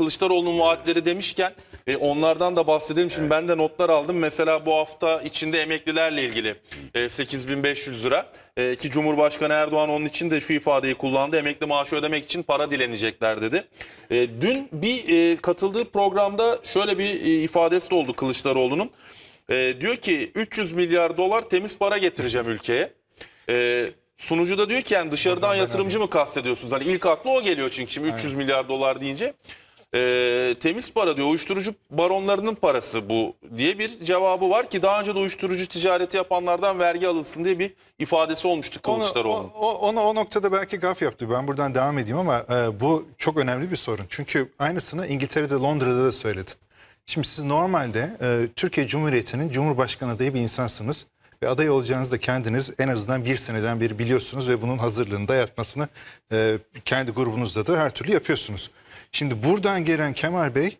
Kılıçdaroğlu'nun vaatleri demişken e, onlardan da bahsedelim. Şimdi ben de notlar aldım. Mesela bu hafta içinde emeklilerle ilgili e, 8500 lira e, ki Cumhurbaşkanı Erdoğan onun için de şu ifadeyi kullandı. Emekli maaşı ödemek için para dilenecekler dedi. E, dün bir e, katıldığı programda şöyle bir e, ifadesi de oldu Kılıçdaroğlu'nun. E, diyor ki 300 milyar dolar temiz para getireceğim ülkeye. E, sunucu da diyor ki yani dışarıdan yatırımcı mı kastediyorsunuz? Hani ilk aklı o geliyor çünkü şimdi 300 milyar dolar deyince e, temiz para diyor. Uyuşturucu baronlarının parası bu diye bir cevabı var ki daha önce de uyuşturucu ticareti yapanlardan vergi alınsın diye bir ifadesi olmuştu Kılıçdaroğlu'nun. O, ona, o noktada belki gaf yaptı. Ben buradan devam edeyim ama e, bu çok önemli bir sorun. Çünkü aynısını İngiltere'de Londra'da da söyledi. Şimdi siz normalde e, Türkiye Cumhuriyeti'nin Cumhurbaşkanı adayı bir insansınız. Ve aday olacağınızı da kendiniz en azından bir seneden beri biliyorsunuz ve bunun hazırlığını dayatmasını e, kendi grubunuzda da her türlü yapıyorsunuz. Şimdi buradan gelen Kemal Bey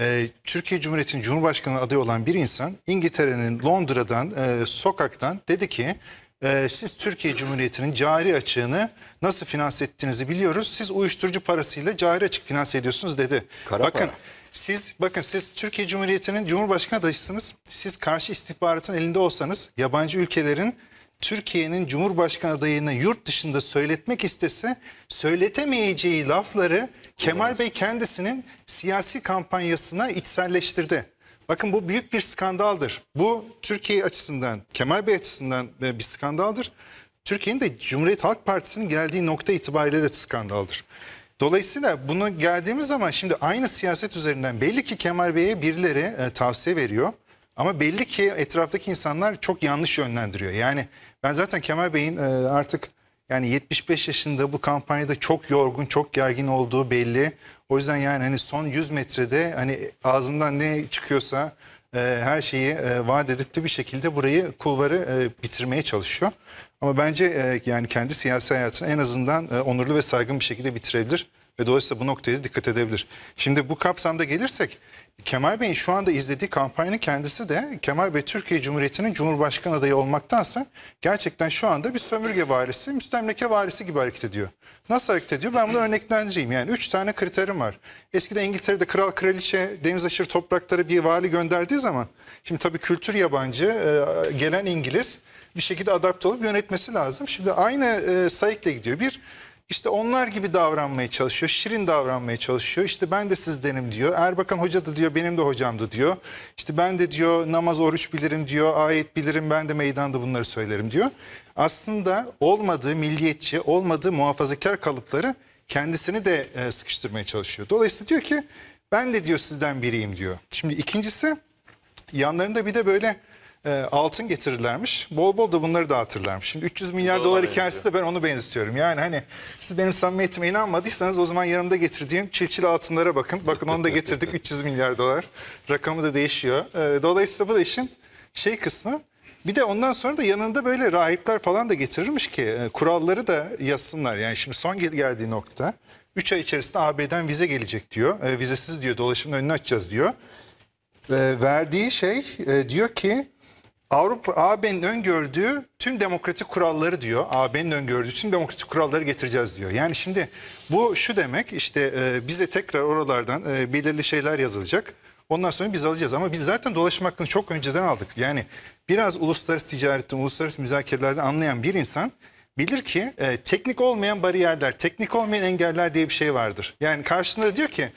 e, Türkiye Cumhuriyeti'nin Cumhurbaşkanı adayı olan bir insan İngiltere'nin Londra'dan e, sokaktan dedi ki e, siz Türkiye Cumhuriyeti'nin cari açığını nasıl finanse ettiğinizi biliyoruz. Siz uyuşturucu parasıyla cari açık finanse ediyorsunuz dedi. Kara Bakın para. Siz bakın siz Türkiye Cumhuriyeti'nin Cumhurbaşkanı adayısınız. Siz karşı istihbaratın elinde olsanız yabancı ülkelerin Türkiye'nin Cumhurbaşkanı adayını yurt dışında söyletmek istese söyletemeyeceği lafları Kemal Bey kendisinin siyasi kampanyasına içselleştirdi. Bakın bu büyük bir skandaldır. Bu Türkiye açısından, Kemal Bey açısından e, bir skandaldır. Türkiye'nin de Cumhuriyet Halk Partisi'nin geldiği nokta itibariyle de skandaldır. Dolayısıyla bunu geldiğimiz zaman şimdi aynı siyaset üzerinden belli ki Kemal Bey'e birileri e, tavsiye veriyor. Ama belli ki etraftaki insanlar çok yanlış yönlendiriyor. Yani ben zaten Kemal Bey'in e, artık yani 75 yaşında bu kampanyada çok yorgun, çok gergin olduğu belli. O yüzden yani hani son 100 metrede hani ağzından ne çıkıyorsa e, her şeyi e, vaat edip de bir şekilde burayı kulvarı e, bitirmeye çalışıyor. Ama bence e, yani kendi siyasi hayatını en azından e, onurlu ve saygın bir şekilde bitirebilir. Ve dolayısıyla bu noktaya dikkat edebilir. Şimdi bu kapsamda gelirsek Kemal Bey'in şu anda izlediği kampanyanın kendisi de Kemal Bey Türkiye Cumhuriyeti'nin Cumhurbaşkanı adayı olmaktansa gerçekten şu anda bir sömürge varisi, müstemleke varisi gibi hareket ediyor. Nasıl hareket ediyor? Ben bunu örneklendireyim. Yani üç tane kriterim var. Eskiden İngiltere'de kral kraliçe deniz aşırı topraklara bir vali gönderdiği zaman şimdi tabii kültür yabancı e, gelen İngiliz bir şekilde adapte olup yönetmesi lazım. Şimdi aynı e, sayıkla gidiyor. Bir işte onlar gibi davranmaya çalışıyor, şirin davranmaya çalışıyor. İşte ben de sizdenim diyor. Erbakan hoca da diyor benim de hocamdı diyor. İşte ben de diyor namaz oruç bilirim diyor, ayet bilirim ben de meydanda bunları söylerim diyor. Aslında olmadığı milliyetçi, olmadığı muhafazakar kalıpları kendisini de e, sıkıştırmaya çalışıyor. Dolayısıyla diyor ki ben de diyor sizden biriyim diyor. Şimdi ikincisi yanlarında bir de böyle e, altın getirirlermiş. Bol bol da bunları dağıtırlarmış. Şimdi 300 milyar dolar, dolar hikayesi de ben onu benzetiyorum. Yani hani siz benim samimiyetime inanmadıysanız o zaman yanımda getirdiğim çilçil altınlara bakın. Bakın onu da getirdik 300 milyar dolar. Rakamı da değişiyor. E, dolayısıyla bu da işin şey kısmı. Bir de ondan sonra da yanında böyle rahipler falan da getirirmiş ki e, kuralları da yazsınlar. Yani şimdi son geldiği nokta 3 ay içerisinde AB'den vize gelecek diyor. E, vizesiz diyor dolaşımın önünü açacağız diyor. E, verdiği şey e, diyor ki Avrupa AB'nin öngördüğü tüm demokratik kuralları diyor. AB'nin öngördüğü tüm demokratik kuralları getireceğiz diyor. Yani şimdi bu şu demek işte e, bize tekrar oralardan e, belirli şeyler yazılacak. Ondan sonra biz alacağız ama biz zaten dolaşım hakkını çok önceden aldık. Yani biraz uluslararası ticaretten, uluslararası müzakerelerden anlayan bir insan bilir ki e, teknik olmayan bariyerler, teknik olmayan engeller diye bir şey vardır. Yani karşında diyor ki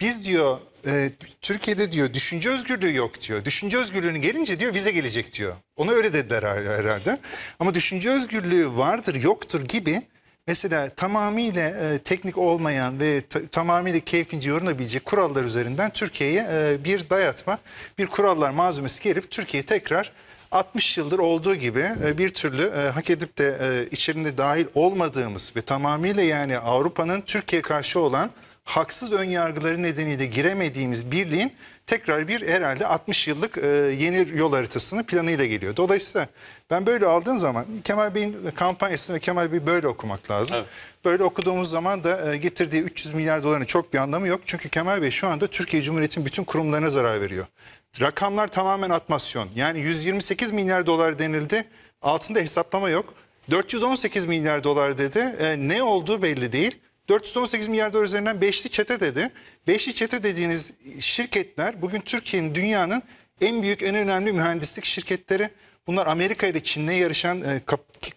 biz diyor e, Türkiye'de diyor düşünce özgürlüğü yok diyor. Düşünce özgürlüğünü gelince diyor vize gelecek diyor. Ona öyle dediler herhalde. Ama düşünce özgürlüğü vardır yoktur gibi mesela tamamıyla e, teknik olmayan ve tamamıyla keyfince yorulabilecek kurallar üzerinden Türkiye'ye e, bir dayatma, bir kurallar malzemesi gelip Türkiye tekrar 60 yıldır olduğu gibi e, bir türlü e, hak edip de e, içerinde dahil olmadığımız ve tamamıyla yani Avrupa'nın Türkiye karşı olan haksız önyargıları nedeniyle giremediğimiz birliğin tekrar bir herhalde 60 yıllık e, yeni yol haritasını planıyla geliyor. Dolayısıyla ben böyle aldığın zaman Kemal Bey'in kampanyasını Kemal Bey böyle okumak lazım. Evet. Böyle okuduğumuz zaman da e, getirdiği 300 milyar doların çok bir anlamı yok. Çünkü Kemal Bey şu anda Türkiye Cumhuriyeti'nin bütün kurumlarına zarar veriyor. Rakamlar tamamen atmasyon. Yani 128 milyar dolar denildi. Altında hesaplama yok. 418 milyar dolar dedi. E, ne olduğu belli değil. 418 milyar dolar üzerinden beşli çete dedi. Beşli çete dediğiniz şirketler bugün Türkiye'nin dünyanın en büyük en önemli mühendislik şirketleri. Bunlar Amerika ile Çin'le yarışan e,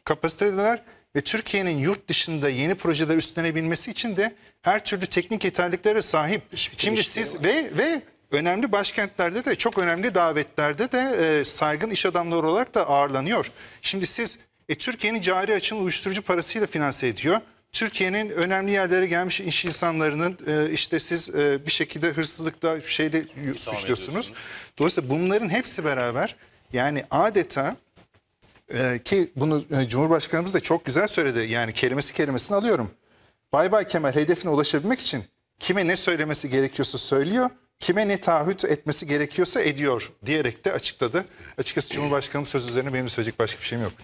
kapasiteler ve Türkiye'nin yurt dışında yeni projeler üstlenebilmesi için de her türlü teknik yeterliklere sahip. Şimdi şey siz ve ve önemli başkentlerde de çok önemli davetlerde de e, saygın iş adamları olarak da ağırlanıyor. Şimdi siz e, Türkiye'nin cari açını uyuşturucu parasıyla finanse ediyor. Türkiye'nin önemli yerlere gelmiş iş insanlarının e, işte siz e, bir şekilde hırsızlıkta şeyde İtham suçluyorsunuz. Dolayısıyla bunların hepsi beraber yani adeta e, ki bunu e, Cumhurbaşkanımız da çok güzel söyledi. Yani kelimesi kelimesini alıyorum. Bay Bay Kemal hedefine ulaşabilmek için kime ne söylemesi gerekiyorsa söylüyor, kime ne taahhüt etmesi gerekiyorsa ediyor diyerek de açıkladı. Açıkçası Cumhurbaşkanım söz üzerine benim söyleyecek başka bir şeyim yok.